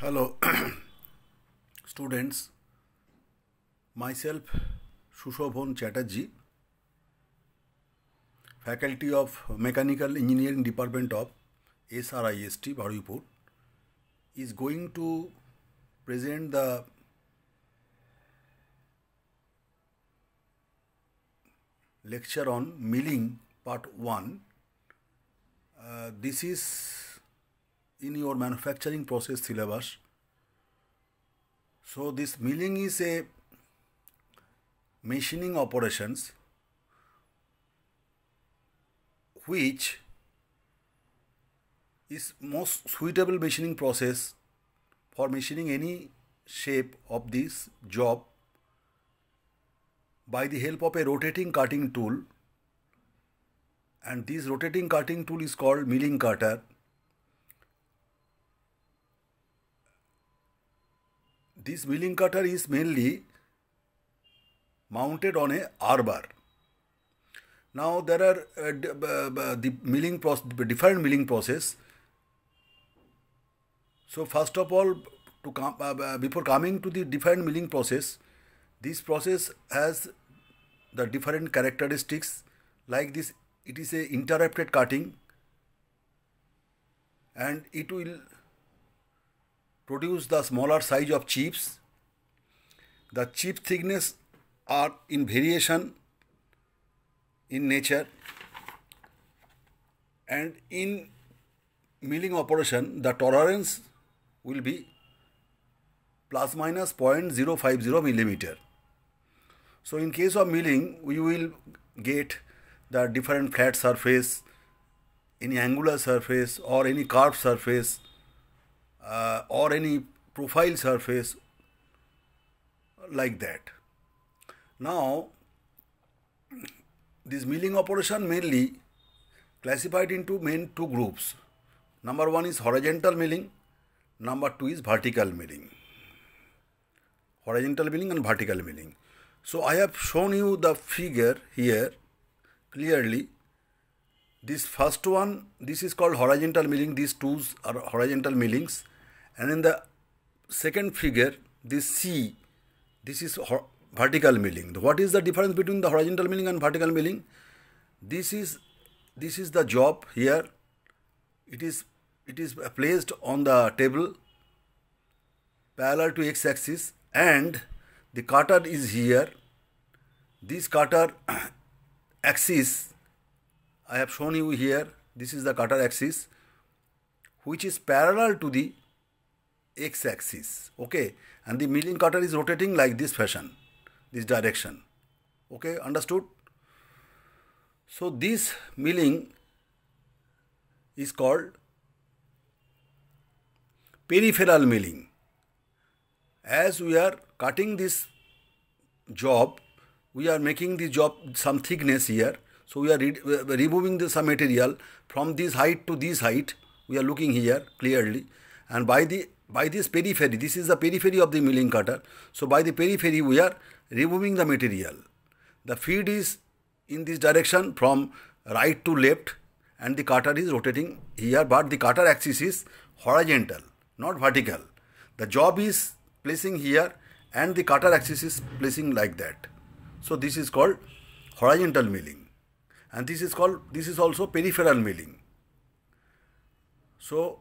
Hello students, myself Shushobhon Chatterjee, faculty of Mechanical Engineering Department of SRIST Bharupur is going to present the lecture on milling part 1. Uh, this is in your manufacturing process syllabus so this milling is a machining operations which is most suitable machining process for machining any shape of this job by the help of a rotating cutting tool and this rotating cutting tool is called milling cutter This wheeling cutter is mainly mounted on a arbor. Now there are uh, the milling process, different milling process. So first of all, to com uh, before coming to the different milling process, this process has the different characteristics like this. It is a interrupted cutting and it will produce the smaller size of chips. The chip thickness are in variation in nature and in milling operation the tolerance will be plus minus 0.050 millimeter. So in case of milling we will get the different flat surface, any angular surface or any curved surface uh, or any profile surface like that. Now, this milling operation mainly classified into main two groups. Number one is horizontal milling, number two is vertical milling. Horizontal milling and vertical milling. So I have shown you the figure here clearly. This first one, this is called horizontal milling. These two are horizontal millings and in the second figure this C this is vertical milling what is the difference between the horizontal milling and vertical milling this is this is the job here it is it is placed on the table parallel to x axis and the cutter is here this cutter axis i have shown you here this is the cutter axis which is parallel to the x-axis okay and the milling cutter is rotating like this fashion this direction okay understood so this milling is called peripheral milling as we are cutting this job we are making the job some thickness here so we are re uh, removing the some material from this height to this height we are looking here clearly and by the by this periphery, this is the periphery of the milling cutter. So by the periphery, we are removing the material. The feed is in this direction from right to left and the cutter is rotating here but the cutter axis is horizontal, not vertical. The job is placing here and the cutter axis is placing like that. So this is called horizontal milling and this is called, this is also peripheral milling. So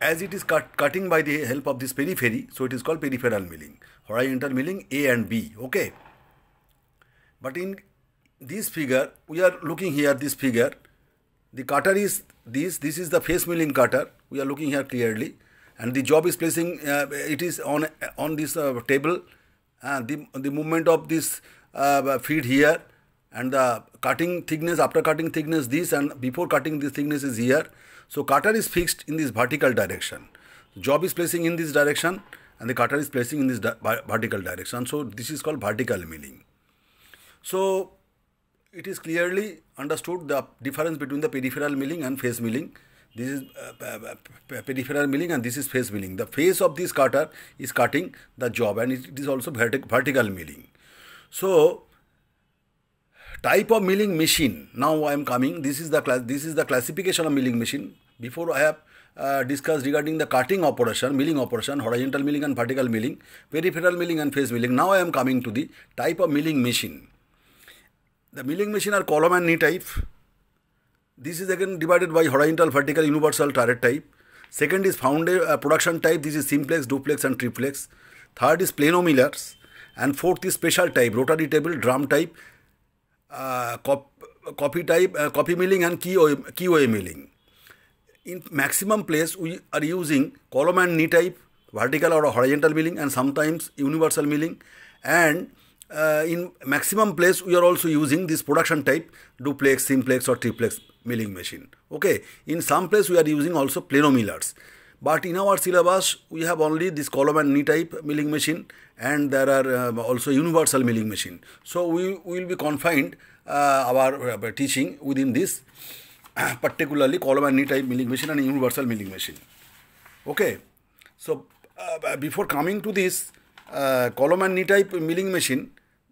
as it is cut, cutting by the help of this periphery, so it is called peripheral milling, horizontal milling A and B, okay. But in this figure, we are looking here this figure, the cutter is this, this is the face milling cutter, we are looking here clearly and the job is placing, uh, it is on, on this uh, table, uh, the, the movement of this uh, feed here and the cutting thickness after cutting thickness this and before cutting this thickness is here so cutter is fixed in this vertical direction job is placing in this direction and the cutter is placing in this vertical direction so this is called vertical milling so it is clearly understood the difference between the peripheral milling and face milling this is uh, peripheral milling and this is face milling the face of this cutter is cutting the job and it is also vertical milling so Type of milling machine. Now I am coming. This is the class. This is the classification of milling machine. Before I have uh, discussed regarding the cutting operation, milling operation, horizontal milling and vertical milling, peripheral milling and phase milling. Now I am coming to the type of milling machine. The milling machine are column and knee type. This is again divided by horizontal, vertical, universal turret type. Second is founder uh, production type. This is simplex, duplex and triplex. Third is plano millers. And fourth is special type, rotary table, drum type. Uh, coffee type uh, coffee milling and keyway milling. In maximum place we are using column and knee type vertical or horizontal milling and sometimes universal milling and uh, in maximum place we are also using this production type duplex simplex or triplex milling machine okay in some place we are using also plano millers but in our syllabus, we have only this column and knee type milling machine and there are uh, also universal milling machine. So we will be confined uh, our uh, teaching within this uh, particularly column and knee type milling machine and universal milling machine. Okay. So uh, before coming to this column and knee type milling machine,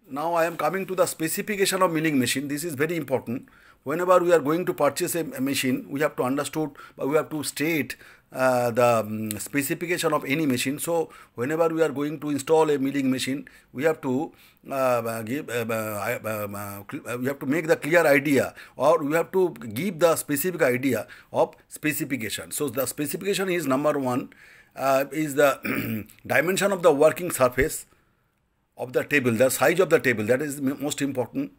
now I am coming to the specification of milling machine. This is very important. Whenever we are going to purchase a machine, we have to understood, we have to state uh, the um, specification of any machine so whenever we are going to install a milling machine we have to uh, give uh, uh, um, uh, we have to make the clear idea or we have to give the specific idea of specification so the specification is number one is the dimension of the working surface of the table the size of the table that is most important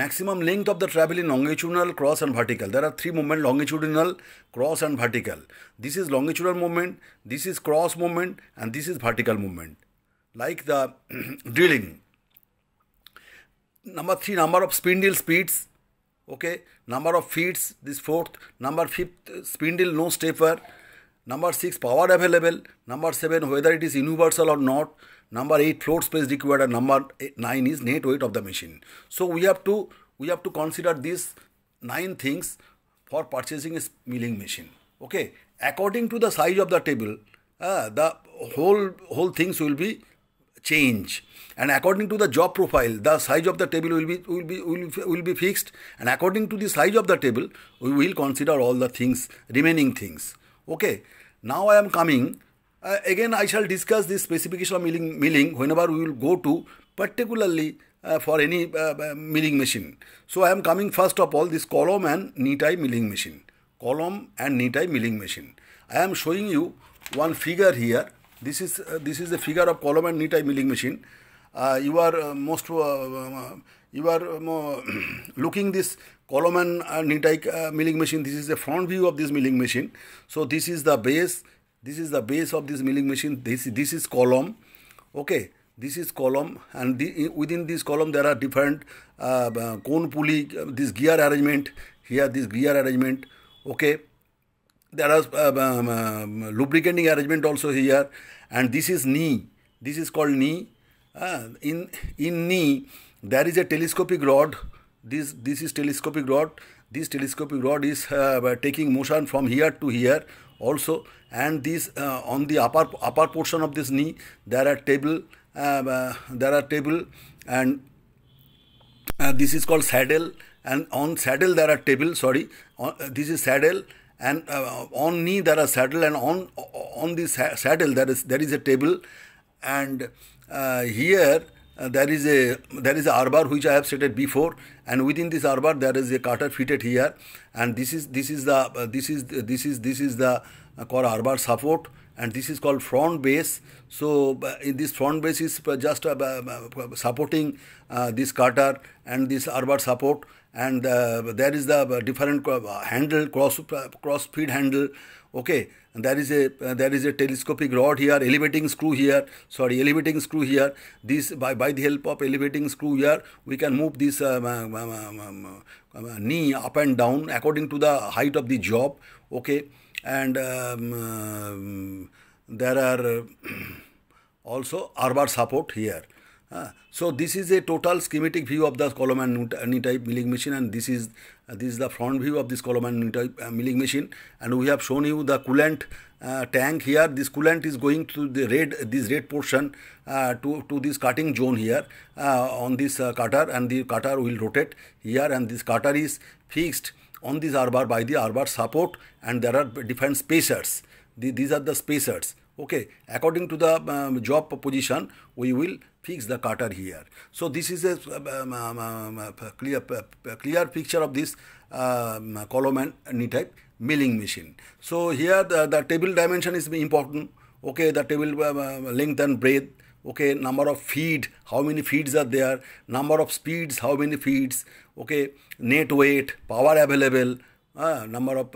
maximum length of the travel in longitudinal, cross and vertical. There are three movement, longitudinal, cross and vertical. This is longitudinal movement, this is cross movement and this is vertical movement. Like the drilling. Number three, number of spindle speeds. Okay, number of feet, this fourth. Number fifth, spindle no stepper. Number six power available. Number seven whether it is universal or not. Number eight floor space required and number eight, 9 is net weight of the machine. So we have to we have to consider these nine things for purchasing a milling machine. Okay. According to the size of the table, uh, the whole whole things will be change and according to the job profile the size of the table will be will be will, will be fixed and according to the size of the table we will consider all the things remaining things Okay, now I am coming. Uh, again, I shall discuss this specification of milling, milling whenever we will go to particularly uh, for any uh, uh milling machine. So I am coming first of all this column and knee tie milling machine. Column and knee tie milling machine. I am showing you one figure here. This is uh, this is the figure of column and knee tie milling machine. Uh, you are most you are um, looking this column and uh, Nitike uh, milling machine. This is the front view of this milling machine. So this is the base. This is the base of this milling machine. This, this is column. Okay. This is column and the, within this column there are different uh, cone pulley, uh, this gear arrangement, here this gear arrangement, okay. There are uh, um, um, lubricating arrangement also here and this is knee, this is called knee. Uh, in, in knee, there is a telescopic rod this this is telescopic rod this telescopic rod is uh, uh, taking motion from here to here also and this uh, on the upper upper portion of this knee there are table uh, uh there are table and uh, this is called saddle and on saddle there are table sorry this is saddle and on knee there are saddle and on on this saddle there is there is a table and here uh, there is a there is a R bar which I have stated before, and within this R bar there is a cutter fitted here, and this is this is the uh, this is this is this is the uh, called R bar support, and this is called front base, so in this front base is just supporting this cutter and this arbor support and there is the different handle cross cross feed handle okay and there is a uh, there is a telescopic rod here elevating screw here sorry elevating screw here this by by the help of elevating screw here we can move this um, um, um, knee up and down according to the height of the job okay and there are uh, also arbor support here. Uh, so this is a total schematic view of the column and knee-type uh, milling machine and this is uh, this is the front view of this column and knee-type uh, milling machine and we have shown you the coolant uh, tank here this coolant is going to the red this red portion to to this cutting zone here on this cutter and the cutter will rotate here and this cutter is fixed on this arbor by the arbor support and there are different spacers the, these are the spacers okay according to the um, job position we will fix the cutter here so this is a um, um, um, um clear clear picture of this um, column and knee type milling machine so here the, the table dimension is important okay the table uh, uh, length and breadth okay number of feet how many feeds are there number of speeds how many feeds okay net weight power available uh, number of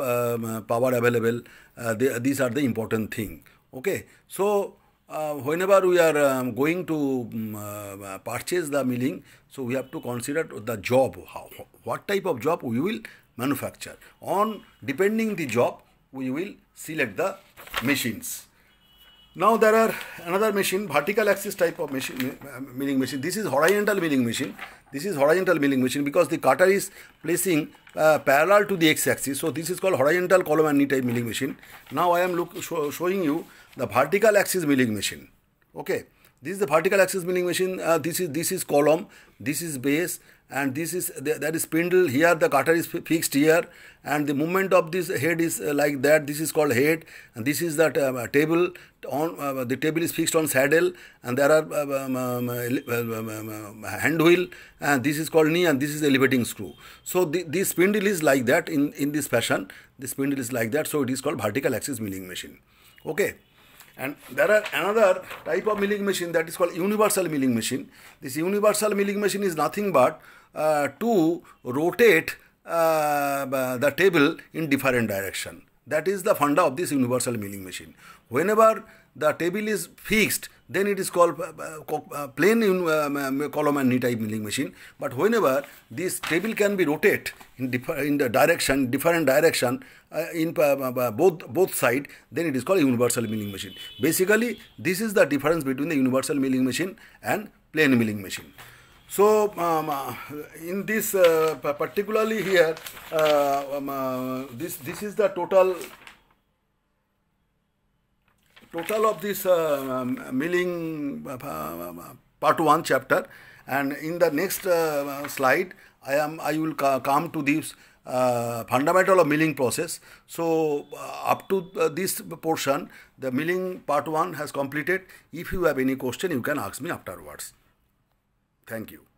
power available uh, they, these are the important thing. Okay, so uh, whenever we are um, going to um, uh, purchase the milling, so we have to consider the job, how, what type of job we will manufacture. On depending the job, we will select the machines. Now there are another machine, vertical axis type of machine, uh, milling machine. This is horizontal milling machine. This is horizontal milling machine because the cutter is placing uh, parallel to the x-axis. So this is called horizontal column and knee type milling machine. Now I am look, show, showing you the vertical axis milling machine. Okay. this is the vertical axis milling machine uh, this is this is column this is base and this is the, that is spindle here the cutter is fixed here and the movement of this head is uh, like that this is called head and this is that uh, table on uh, the table is fixed on saddle and there are uh, um, um, uh, um, um hand wheel and this is called knee and this is elevating screw so the, this spindle is like that in in this fashion the spindle is like that so it is called vertical axis milling machine okay and there are another type of milling machine that is called universal milling machine. This universal milling machine is nothing but uh, to rotate uh, the table in different direction. That is the funda of this universal milling machine. Whenever the table is fixed, then it is called uh, uh, uh, plain column and knee type milling machine. But whenever this table can be rotated in, in, the direction, different direction, uh, in uh, both both side, then it is called universal milling machine. Basically, this is the difference between the universal milling machine and plain milling machine. So, um, uh, in this particularly here, um, this this is the total total of this uh, um, milling uh, uh, uh, part 1 chapter and in the next uh, slide i am i will come to this uh, fundamental of milling process so up to this portion the milling part 1 has completed if you have any question you can ask me afterwards thank you